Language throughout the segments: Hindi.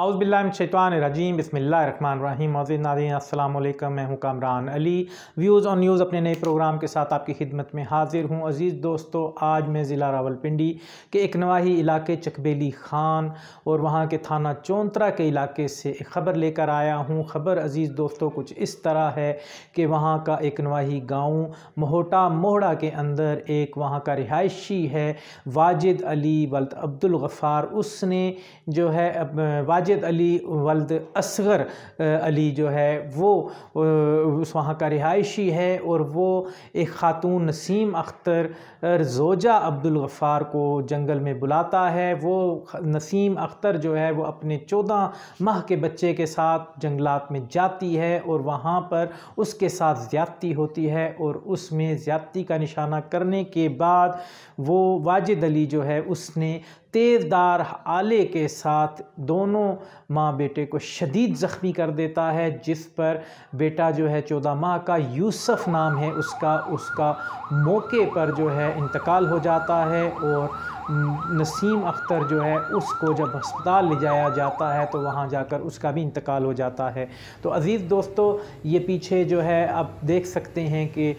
आउज़बिल्लाशैतवानरजीम बसमीम मौजूद नादीन अल्लाम मैं हूँ Kamran Ali views on news अपने नए प्रोग्राम के साथ आपकी खिदमत में हाजिर हूँ अज़ीज़ दोस्तों आज मैं ज़िला रावलपिंडी के एक नवाही इलाके चकबेली ख़ान और वहाँ के थाना चौंतरा के इलाके से एक ख़बर लेकर आया हूँ ख़बर अज़ीज़ दोस्तों कुछ इस तरह है कि वहाँ का एक नवाही गाँव मोहटा मोहड़ा के अंदर एक वहाँ का रिहायशी है वाजिद अली वल्त अब्दुलगफ़ार उसने जो है वाजिद साजिद अली वल्द असगर अली जो है वो उस वहाँ का रिहायशी है और वो एक ख़ातून नसीम अख्तर जोजा अब्दुल गफ़ार को जंगल में बुलाता है वो नसीम अख्तर जो है वो अपने चौदह माह के बच्चे के साथ जंगलात में जाती है और वहाँ पर उसके साथ ज़्यादती होती है और उसमें ज़्यादती का निशाना करने के बाद वो वाजिद अली जो है उसने तेज़दार आले के साथ दोनों माँ बेटे को शदीद ज़ख्मी कर देता है जिस पर बेटा जो है चौदह माह का यूसुफ नाम है उसका उसका मौके पर जो है इंतकाल हो जाता है और नसीम अख्तर जो है उसको जब हस्पताल ले जाया जाता है तो वहाँ जाकर उसका भी इंतकाल हो जाता है तो अज़ीज़ दोस्तों ये पीछे जो है आप देख सकते हैं कि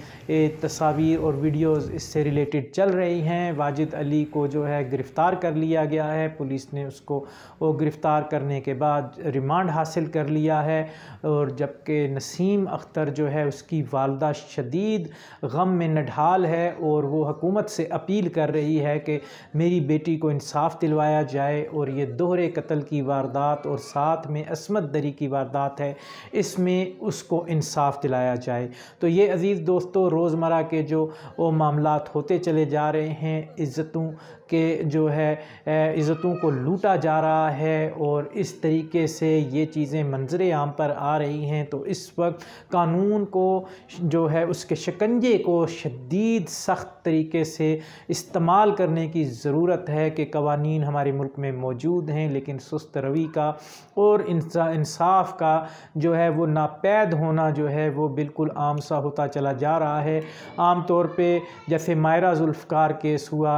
तस्वीर और वीडियोस इससे रिलेटेड चल रही हैं वाजिद अली को जो है गिरफ़्तार कर लिया गया है पुलिस ने उसको वो गिरफ़्तार करने के बाद रिमांड हासिल कर लिया है और जबकि नसीम अख्तर जो है उसकी वालदा शदीद गम में नढाल है और वो हकूमत से अपील कर रही है कि मेरी बेटी को इंसाफ दिलवाया जाए और ये दोहरे कत्ल की वारदात और साथ में असमत दरी की वारदात है इसमें उसको इंसाफ दिलाया जाए तो ये अज़ीज़ दोस्तों रोज़मर के जो वो मामला होते चले जा रहे हैं इज़्ज़तों के जो है इज़्ज़तों को लूटा जा रहा है और इस तरीके से ये चीज़ें मंजर आम पर आ रही हैं तो इस वक्त कानून को जो है उसके शिकंजे को शदीद सख्त तरीके से इस्तेमाल करने की ज़रूरत है कि कवानीन हमारे मुल्क में मौजूद हैं लेकिन सुस्त रवि का और इंसाफ का जो है वो नापैद होना जो है वो बिल्कुल आम सा होता चला जा रहा है आम तौर पे जैसे मायरा जुल्फ़ार केस हुआ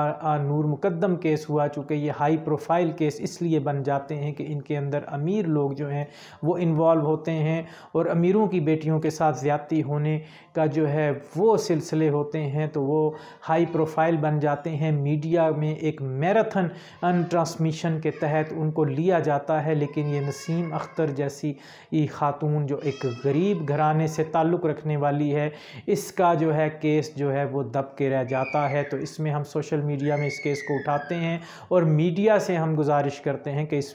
नूर मुकदम केस हुआ चूँकि ये हाई प्रोफाइल केस इसलिए बन जाते हैं कि इनके अंदर अमीर लोग जो हैं वो इन्वॉल्व होते हैं और अमीरों की बेटियों के साथ ज़्यादती होने का जो है वो सिलसिले होते हैं तो वो हाई प्रोफाइल बन जाते हैं मीडिया में एक मैराथन अन ट्रांसमिशन के तहत उनको लिया जाता है लेकिन ये नसीम अख्तर जैसी ये ख़ातून जो एक गरीब घराने से ताल्लुक़ रखने वाली है इसका जो है केस जो है वो दब के रह जाता है तो इसमें हम सोशल मीडिया में इस केस को उठाते हैं और मीडिया से हम गुजारिश करते हैं कि इस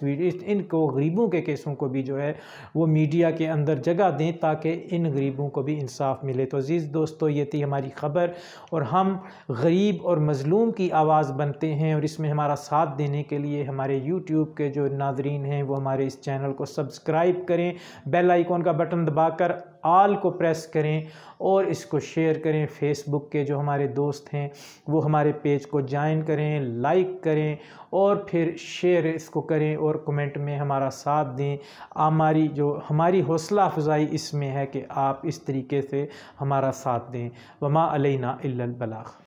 इनको गरीबों के केसों को भी जो है वो मीडिया के अंदर जगह दें ताकि इन गरीबों को भी इंसाफ मिले तो अज़ीज़ दोस्तों ये थी हमारी ख़बर और हम गरीब और मज़लूम की आवाज़ बनते हैं और इसमें हमारा साथ देने के लिए हमारे यूट्यूब के जो नादरीन हैं वो हमारे इस चैनल को सब्सक्राइब करें बेल आइकॉन का बटन दबाकर आल को प्रेस करें और इसको शेयर करें फेसबुक के जो हमारे दोस्त हैं वो हमारे पेज को ज्वाइन करें लाइक करें और फिर शेयर इसको करें और कमेंट में हमारा साथ दें हमारी जो हमारी हौसला अफजाई इसमें है कि आप इस तरीके से हमारा साथ दें वमा अलैना इल्लल बलाग